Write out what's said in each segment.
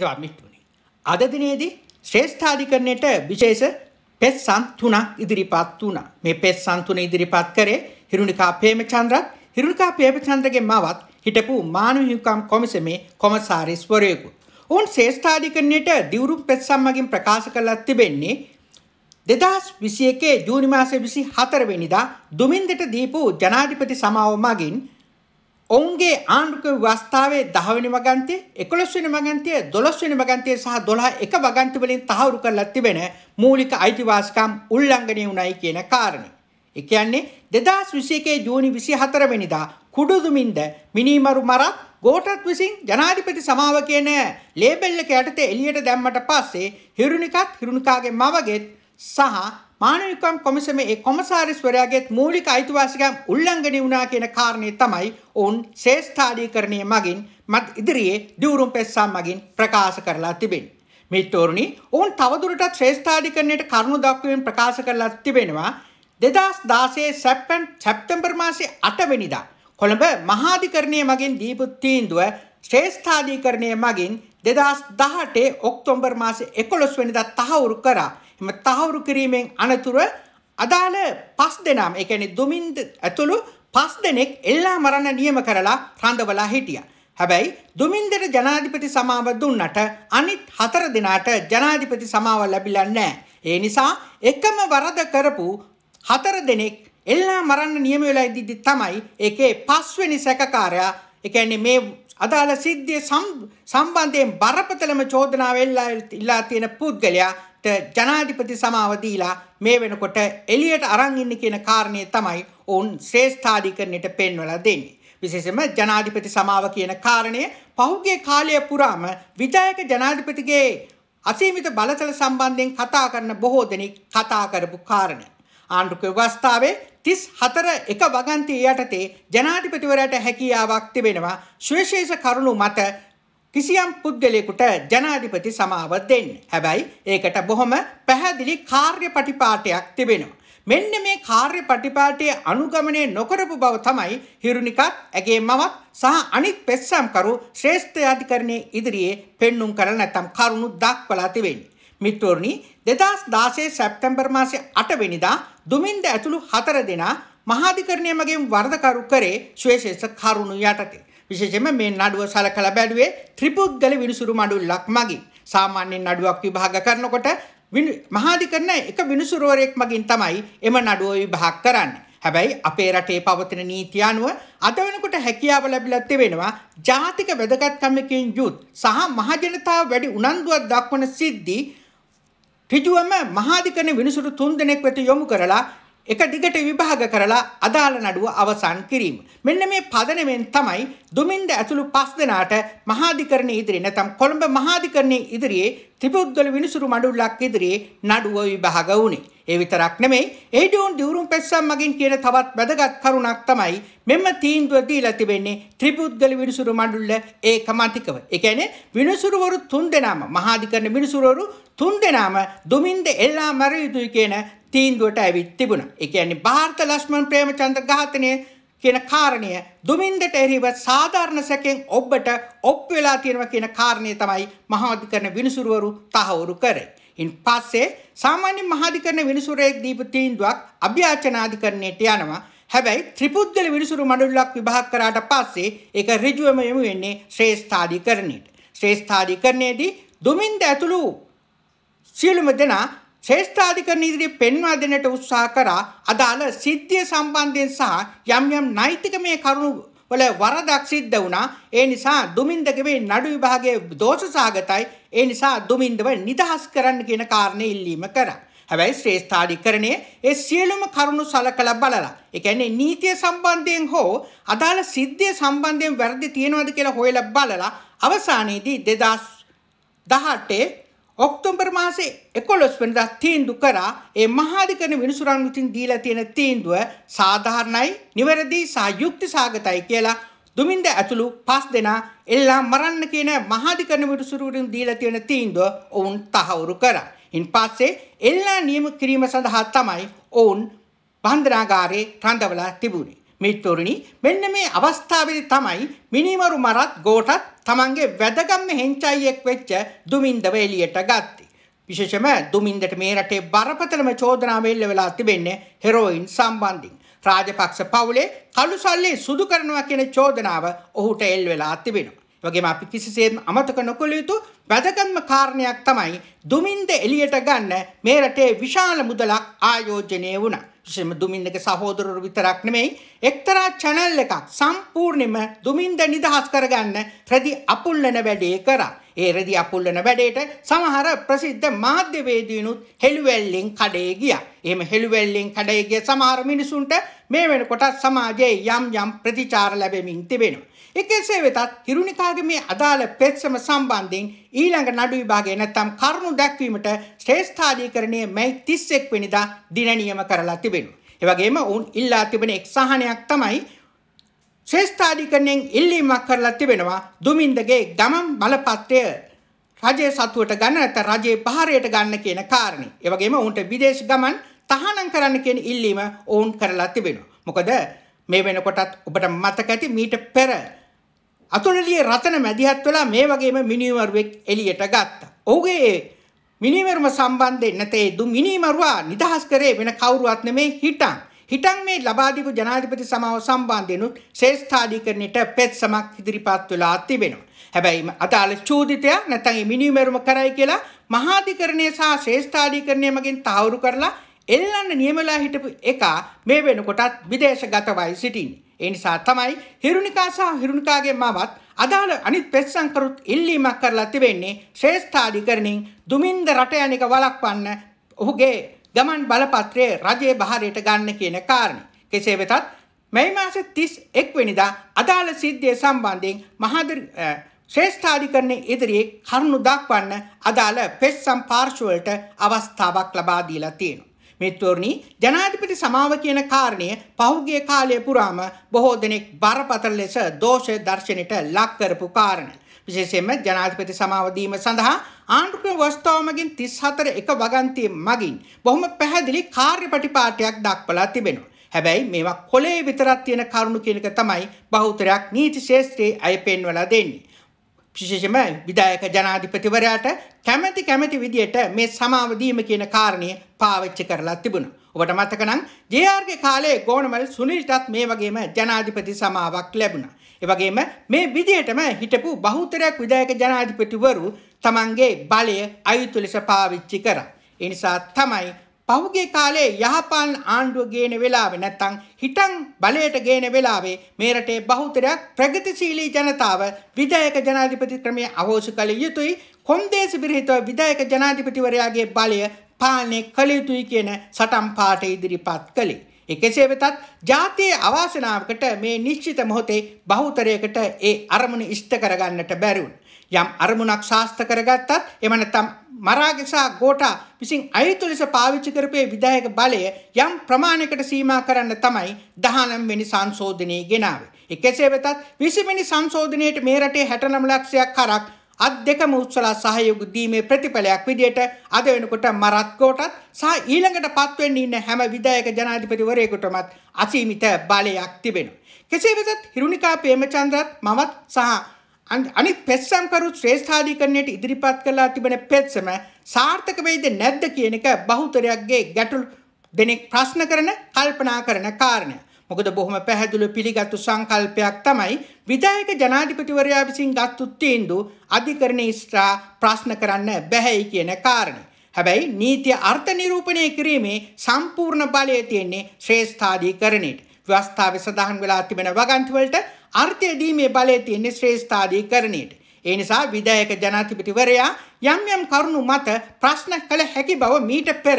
ත්‍රාමිත්තුනි. අද දිනේදී ශ්‍රේෂ්ඨාධිකරණයට විශේෂ පෙත්සම් තුනක් ඉදිරිපත් වුණා. මේ පෙත්සම් තුන ඉදිරිපත් කරේ හිරුණිකා ප්‍රේමචන්ද්‍රත් හිරුණිකා ප්‍රේමචන්ද්‍රගේ මවත් හිටපු මානව හිමිකම් කොමිසමේ කොමසාරිස්වරයෙකු. ඔවුන් ශ්‍රේෂ්ඨාධිකරණයට දිවුරු පෙත්සම් මගින් ප්‍රකාශ කළා තිබෙන්නේ දෙදස් විසි එකේ ජූනි මාසේ විසි හතරවෙනිදා දුමින්දට දීපු ජනාධිපති සමාව මගින් ඔවුන්ගේ ආණ්ඩුක ව්‍යවස්ථාවේ 10 වෙනි වගන්තිය, 11 වෙනි වගන්තිය, 12 වෙනි වගන්තිය සහ 12 එක වගන්ති වලින් තහවුරු කරලා තිබෙන මූලික අයිතිවාසිකම් උල්ලංඝනය වුණයි කියන කාරණේ. ඒ කියන්නේ 2021 ජූනි 24 වෙනිදා කුඩුදුමින්ද මිනිමරු මරත් ගෝඨත් විසින් ජනාධිපති සමාව කියන ලේබල් එක යටතේ එළියට දැම්මට පස්සේ හිරුනිකත් හිරුනිකාගේ මවගෙත් සහ මානවිකම් කොමිසමේ කොමසාරිස්වරයාගේත් මූලික අයිතිවාසිකම් උල්ලංඝනය වුණා කියන කාරණේ තමයි ඔවුන් ශේෂ්ඨාධිකරණයේ මගින් මත් ඉදිරියේ දියුරුම් පෙස්සම් මගින් ප්‍රකාශ කරලා තිබෙනවා. මිත්‍රෝරුනි ඔවුන් තවදුරටත් ශ්‍රේෂ්ඨාධිකරණයට කරුණු දක්වමින් ප්‍රකාශ කරලා තිබෙනවා 2016 සැප්තැම් සැප්තැම්බර් මාසයේ 8 වෙනිදා කොළඹ මහාධිකරණයේ මගින් දීපු තීන්දුව ශ්‍රේෂ්ඨාධිකරණයේ මගින් 2018 ඔක්තෝබර් මාසයේ 11 වෙනිදා තහවුරු කරා එම තහවුරු කිරීමෙන් අනතුර අදාළ පස් දෙනාම ඒ කියන්නේ දුමින්ද ඇතුළු පස් දෙනෙක් එල්ලා මරණ නියම කරලා රඳවලා හිටියා. හැබැයි දුමින්දට ජනාධිපති සමාව දුන්නට අනිත් හතර දෙනාට ජනාධිපති සමාව ලැබිලා නැහැ. ඒ නිසා එකම වරද කරපු හතර දෙනෙක් එල්ලා මරන්න නියම වෙලා ඉදිද්දි තමයි ඒකේ පස්වෙනි සැකකාරයා ඒ කියන්නේ මේ අදාළ සිද්ධිය සම්බන්ධයෙන් බරපතලම චෝදනාව එල්ලා තියෙන පුද්ගලයාට ජනාධිපති සමාව දීලා මේ වෙනකොට එළියට අරන් ඉන්න කියන කාරණේ තමයි ඔවුන් ශ්‍රේෂ්ඨාධිකරණයට පෙන්වලා දෙන්නේ. විශේෂයෙන්ම ජනාධිපති සමාව කියන කාරණය පහුගිය කාලය පුරාම විධායක ජනාධිපතිගේ අසීමිත බලතල සම්බන්ධයෙන් කතා කරන බොහෝ දෙනෙක් කතා කරපු කාරණේ. ආණ්ඩුක ව්‍යවස්ථාවේ තිස් හතර එක වගන්තිය යටතේ ජනාධිපතිවරට හැකියාවක් තිබෙනවා ශ්වේශේෂ කරුණු මත කිසියම් පුද්ගලයෙකුට ජනාධිපති සමාව දෙන්න. හැබැයි ඒකට බොහොම පැහැදිලි කාර්ය පටිපාටයක් තිබෙනවා. මෙන්න මේ කාර්ය පටිපාටය අනුගමනය නොකරපු බව තමයි හිරුණිකත් ඇගේ මවත් සහ අනිත් පෙත්සම්කරු ශ්‍රේෂ්ඨ අධිකරණයේ ඉදිරියේ පෙන්눔 කර නැත්නම් කරුණු දක්වලා තිබෙන්නේ. මිත්‍රෝරණි දෙදස් දාසේ සැප්තැම්බර් මාසය අටවෙනිදා දුමින්ද ඇතුළු හතර දෙනා මහාධිකරණය මගින් වර්ධකරු කරේ ශ්වේශේෂ කරුණු යටතේ. විශේෂයෙන්ම මේ නඩුව සලකල බැලුවේ ත්‍රිපුද්ගල විනිසුරු මඩුල්ලක් මගින්. සාමාන්‍යයෙන් නඩුවක් විභාග කරනකොට මහාධිකරණ එක විනිසුරුවරයෙක් මගින් තමයි එම නඩුව විභාග කරන්නේ. හැබැයි අපේ රටේ පවතින නීති අනුව අද වෙනකොට හැකියාව ලැබිලා තිබෙනවා ජාතික වැදගත්කමකින් යුත් සහ මහජනතාව වැඩි උනන්දුවක් දක්වන සිද්ධි ඍජුවම මහාධිකරණ විනිසුරු තුන් දෙනෙක් වෙත යොමු කරලා එක දිගට විභාග කරලා අදාළ නඩුව අවසන් කිරීම. මෙන්න මේ පදනමෙන් තමයි දුමින්ද ඇතුළු පස් දෙනාට මහාධිකරණ ඉදිරියේ නැත්නම් කොළඹ මහාධිකරණයේ ඉදිරියේ ත්‍රිපුද්ගල විනිසුරු මඩුල්ලක් ඉදිරියේ නඩුව විභාග වුණේ. ඒ විතරක් නෙමෙයි එයිඩෝන් දිවුරුම් පැස්සම් මගින් කියන තවත් වැදගත් කරුණක් තමයි මෙම තීන්දුව දීලා තිබෙන්නේ ත්‍රිපුද්ගල විනිසුරු මණ්ඩල ඒකමතිකව. ඒ කියන්නේ විනිසුරුවරු තුන්දෙනාම මහාධිකරණ විනිසුරුවරු තුන්දෙනාම දුමින්ද එල්ලා මරිය යුතුයි කියන තීන්දුවට ඇවිත් තිබුණා. ඒ කියන්නේ ಭಾರತ ලක්ෂ්මන් ප්‍රේමචන්ද්‍ර ඝාතනය කියන කාරණය දුමින්දට එරෙහිව සාධාරණ සැකෙන් ඔබට ඔප් වෙලා තියෙනවා කියන කාරණය තමයි මහාධිකරණ විනිසුරුවරු තහවුරු කරේ. ඉන් පස්සේ සාමාන්‍ය මහාධිකරණ විනිසුරේ දීප තීන්දුවක් අභ්‍යාචනාධිකරණයට යනවා. හැබැයි ත්‍රිපුද්ගල විනිසුරු මඩුල්ලක් විභාග කරාට පස්සේ ඒක ඍජුවම යොමු වෙන්නේ ශ්‍රේෂ්ඨාධිකරණයට. ශ්‍රේෂ්ඨාධිකරණයේදී දුමින්ද ඇතුළු සියලුම දෙනා ශ්‍රේෂ්ඨාධිකරණ ඉදිරියේ පෙන්වා දෙන්නට උත්සාහ කරා අදාළ සිද්ධිය සම්බන්ධයෙන් සහ යම් යම් නෛතිකමය කරුණු වල වරදක් සිද්ධ වුණා. ඒ නිසා දුමින්දගේ නඩු විභාගයේ දෝෂ සහගතයි. ඒ නිසා දුමින්දව නිදහස් කරන්න කියන කාරණේ ඉල්ලීම කරා. හැබැයි ශ්‍රේෂ්ඨාධිකරණයේ ඒ සියලුම කරුණු සලකලා බලලා, ඒ කියන්නේ නීතිය සම්බන්ධයෙන් හෝ අදාළ සිද්ධිය සම්බන්ධයෙන් වැරදි තියෙනවද කියලා හොයලා බලලා අවසානයේදී 2018 ඔක්තෝබර් මාසේ එකොළොස් වෙනිදා තීන්දු කරා ඒ මහාධිකරණ විනිසුරන් විසින් දීලා තියෙන තීන්දුව සාධාරණයි නිවැරදි සහ යුක්ති සාගතයි කියලා දුමින්ද ඇතුළු පස් දෙනා එල්ලා මරන්න කියන මහාධිකරණ විනිසුරුවරින් දීලා තියෙන තීන්දුව ඔවුන් තහවුරු කරා. ඉන් පස්සේ එල්ලා නියම කිරීම සඳහා තමයි ඔවුන් බන්ධනාගාරේ රඳවලා තිබුණේ. මිත්තුරුනි මෙන්න මේ අවස්ථාවේදී තමයි මිනිමරු මරත් ගෝටත් තමන්ගේ වැදගත්ම හෙන්චයියෙක් වෙච්ච දුමින්දව එළියට ගත්තේ. විශේෂම දුමින්දට මේ රටේ බරපතලම චෝදනාව එල්ල වෙලා තිබෙන්නේ හෙරෝයින් සම්බන්ධයෙන්. රාජපක්ෂ පවුලේ කළුසල්ලේ සුදු කරනවා කියන චෝදනාව ඔහුට එල් වෙලා තිබෙනවා. වගේම අපි කිසිසේත්ම අමතක නොකළ යුතු වැදගත්ම කාරණයක් තමයි දුමින්ද එළියට ගන්න මේ රටේ විශාල මුදලක් ආයෝජනය වුණා. විශේෂයෙන්ම දුමින් එක සහෝදරවරු විතරක් නෙමෙයි එක්තරා channel එකක් සම්පූර්ණයෙන්ම දුමින්ද නිදහස් කරගන්න රෙදි අපුල්ලන වැඩේ කරා. ඒ රෙදි අපුල්ලන වැඩේට සමහර ප්‍රසිද්ධ මාධ්‍යවේදීනුත් හෙළුවැල්ලෙන් කඩේ ගියා. එහෙම හෙළුවැල්ලෙන් කඩේ ගිය සමහර මිනිසුන්ට මේ වෙනකොට සමාජයේ යම් යම් ප්‍රතිචාර ලැබෙමින් තිබෙනවා. එකසේ වෙතත් හිරුණිකාගේ මේ අදාළ පෙත්සම සම්බන්ධයෙන් ඊළඟ නඩු විභාගය නැත්නම් කරුණු දැක්වීමට ශ්‍රේෂ්ඨාධිකරණයේ මැයි 31 වෙනිදා දින නියම කරලා තිබෙනවා. ඒ වගේම ඔවුන් ඉල්ලා තිබෙන එක්සහනයක් තමයි ශ්‍රේෂ්ඨාධිකරණයෙන් ඉල්ලීමක් කරලා තිබෙනවා දුමින්දගේ ගමන් බලපත්‍රය රජයේ සතුවට ගන්න නැත්නම් රජයේ පහරයට ගන්න කියන කාරණේ. ඒ වගේම ඔවුන්ට විදේශ ගමන් තහනම් කරන්න කියන ඉල්ලීම ඔවුන් කරලා තිබෙනවා. මොකද මේ වෙනකොටත් ඔබට මතක ඇති මීට පෙර අතුලලියේ රතන මැදිහත් වෙලා මේ වගේම මිනිවරුවෙක් එළියට ගත්තා. ඔහුගේ මිනිවරුම සම්බන්ධයෙන් නැතේ දු මිනිවරුවා නිදහස් කරේ වෙන කවුරුවත් නෙමේ හිටන්. හිටන් මේ ලබාදීපු ජනාධිපති සමාව සම්බන්ධයෙන්ුත් ශ්‍රේෂ්ඨාධිකරණයට පෙත්සමක් ඉදිරිපත් වෙලා තිබෙනවා. හැබැයි අදාළ චෝදිතය නැත්නම් මේ මිනිමෙරුම කරයි කියලා මහාධිකරණය සහ ශ්‍රේෂ්ඨාධිකරණය මගින් තහවුරු කරලා එල්ලන්න නියමලා හිටපු එක මේ වෙනකොටත් විදේශගතවයි සිටින්නේ. ඒ නිසා තමයි හිරුණිකා සහ හිරුණිකාගේ මවත් අදාළ අනිත් පෙත්සංකරුත් ඉල්ලීමක් කරලා තිබෙන්නේ ශ්‍රේෂ්ඨාධිකරණින් දුමින්ද රට යන එක වළක්වන්න ඔහුගේ ගමන් බලපත්‍රය රජයේ බහරයට ගන්න කියන කාරණේ. කෙසේ වෙතත් මේ මාසේ 31 වෙනිදා අදාළ සිද්ධිය සම්බන්ධයෙන් මහාදරි ශ්‍රේෂ්ඨාධිකරණයේ ඉදිරියේ කරුණු දක්වන්න අදාළ පෙත්සම් පාර්ශවවලට අවස්ථාවක් ලබා දීලා තියෙනවා. මිත්වරණි ජනාධිපති සමාව කියන කාරණය පහුගිය කාලය පුරාම බොහෝ දෙනෙක් බරපතල ලෙස දෝෂ දර්ශනයට ලක් කරපු කාරණා. විශේෂයෙන්ම ජනාධිපති සමාව දීම සඳහා ආණ්ඩුක්‍රම වස්තාවමගින් 34 එක වගන්තිය මගින් බොහොම පැහැදිලි කාර්යපටිපාටියක් දක්වලා තිබෙනවා. හැබැයි මේවා කොලේ විතරක් තියෙන කරුණු කියන එක තමයි බහුතරයක් නීති ශාස්ත්‍රයේ අය පෙන්වලා දෙන්නේ. විශේෂම විධායක ජනාධිපතිවරයාට කැමැති කැමැති විදියට මේ සමාව දීම කියන කාරණය පාවිච්චි කරලා තිබුණා. ඔබට මතක නම් JR කාලේ ගෝනමල් සුනිල්ටත් මේ වගේම ජනාධිපති සමාවක් ලැබුණා. ඒ වගේම මේ විදියටම හිටපු බහුතරයක් විධායක ජනාධිපතිවරු තමන්ගේ බලය අයුතු ලෙස පාවිච්චි කරා. ඒ නිසා තමයි පහුගේ කාලේ යහපාලන ආණ්ඩුව ගේන වෙලාවේ නැත්තම් හිටන් බලයට ගේන වෙලාවේ මේ රටේ බහුතරයක් ප්‍රගතිශීලී ජනතාව විධායක ජනාධිපති ක්‍රමය අහෝසි කළ යුතුයි කොන්දේසි විරහිතව විධායක ජනාධිපතිවරයාගේ බලය පාලනය කළ යුතුයි කියන සටන් පාඨ ඉදිරිපත් කළේ එකසේ වෙතත් ජාතියේ අවාසනාවකට මේ නිශ්චිත මොහොතේ බහුතරයකට ඒ අරමුණ ඉෂ්ට කරගන්නට බැරිවුන්. යම් අරමුණක් ශාස්ත කරගත්තත් එම නැත්නම් මරාගසා ගෝඨා විසින් අයුතු ලෙස පාවිච්චි කරපේ විධායක බලය යම් ප්‍රමාණයකට සීමා කරන්න තමයි 19 වෙනි සංශෝධනයේ ගෙනාවේ. ඒ කෙසේ වෙතත් 20 වෙනි සංශෝධනයේට මේ රටේ 69 ලක්ෂයක් හරක් අත් දෙකම උත්සලා සහයෝග දීමේ ප්‍රතිඵලයක් විදියට අද වෙනකොට මරත්කෝටත් සහ ඊළඟට පත්වෙන්න ඉන්න හැම විධායක ජනාධිපතිවරයෙකුටමත් අසීමිත බලයක් තිබෙනවා. කෙසේ වෙතත් හිරුණිකා ප්‍රේමචන්ද්‍රත් මමත් සහ අනිත් පෙත්සම්කරු ශ්‍රේෂ්ඨාධිකරණයට ඉදිරිපත් කළා තිබෙන පෙත්සම සාර්ථක වෙයිද නැද්ද කියන එක බහුතරයක්ගේ ගැටළු දෙනෙක් ප්‍රශ්න කරන කල්පනා කරන කාරණයක්. මොකද බොහොම පැහැදිලි පිළිගත්තු සංකල්පයක් තමයි විධායක ජනාධිපතිවරයා විසින් ගත්තු තීන්දු අධිකරණ ඉස්රා ප්‍රශ්න කරන්න බැහැයි කියන කාරණේ. හැබැයි නීතිය අර්ථ නිරූපණය කිරීමේ සම්පූර්ණ බලය තියෙන්නේ ශ්‍රේෂ්ඨාධිකරණයට. ව්‍යවස්ථාවේ සඳහන් වෙලා තිබෙන වගන්ති වලට අර්ථය දීමේ බලය තියෙන්නේ ශ්‍රේෂ්ඨාධිකරණයට. ඒ නිසා විධායක ජනාධිපතිවරයා යම් යම් කරුණු මත ප්‍රශ්න කළ හැකි බව මීට පෙර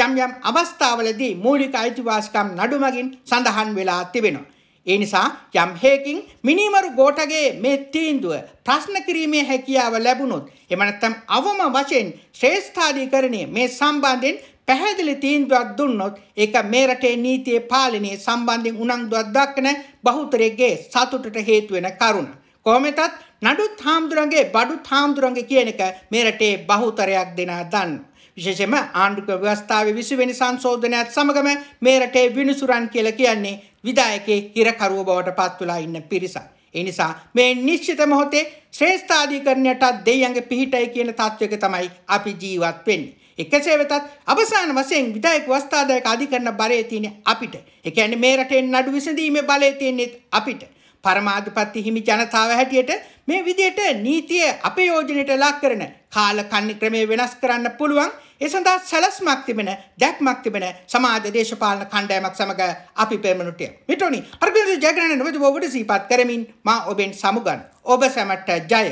යම් යම් අවස්ථාවලදී මූලික අයිතිවාසිකම් නඩුමගින් සඳහන් වෙලා තිබෙනවා. ඒ නිසා යම් හේකින් මිනිමරු ගෝඨගේ මේ තීන්දුව ප්‍රශ්න කිරීමේ හැකියාව ලැබුණොත් එම නැත්නම් අවම වශයෙන් ශ්‍රේෂ්ඨාධිකරණයේ මේ සම්බන්ධයෙන් පැහැදිලි තීන්දුවක් දුන්නොත් ඒක මේ රටේ නීතියේ පාලනය සම්බන්ධයෙන් උනන්දුවක් දක්වන බහුතරයේ සතුටට හේතු වෙන කරුණ. කොහොමදත් නඩුත් හාමුදුරන්ගේ බඩුත් හාමුදුරන්ගේ කියන එක මේ රටේ බහුතරයක් දෙනා දන්නවා. විශේෂයෙන්ම ආණ්ඩුක ව්‍යවස්ථාවේ 20 වෙනි සංශෝධනයත් සමගම මේ රටේ විනිසුරන් කියලා කියන්නේ විදායකේ හිරකරුව බවට පත් වෙලා ඉන්න පිරිසක්. ඒ නිසා මේ නිශ්චිත මොහොතේ ශ්‍රේෂ්ඨාධිකරණයට දෙයියන්ගේ පිහිටයි කියන තත්වයක තමයි අපි ජීවත් වෙන්නේ. එකසේ වෙතත් අවසාන වශයෙන් විධායක වස්ථාදායක අධිකරණ බලය තියෙන අපිට. ඒ කියන්නේ මේ රටේ නඩු විසඳීමේ බලය තියෙන්නේ අපිට. පරමාධිපති හිමි ජනතාව හැටියට මේ විදිහට නීතිය අපේ යෝජනයට ලක් කරන කාල කන්නි ක්‍රමය වෙනස් කරන්න පුළුවන් ඒ සඳහා සැලස්මක් තිබෙන දැක්මක් තිබෙන සමාජ දේශපාලන කණ්ඩායමක් සමග අපි පෙරමනුටය. මෙටෝනි අර්ගල ජයග්‍රහණ නොවද ඔබට සීපත් කරමින් මා ඔබෙන් සමුගන් ඔබ සැමට ජය.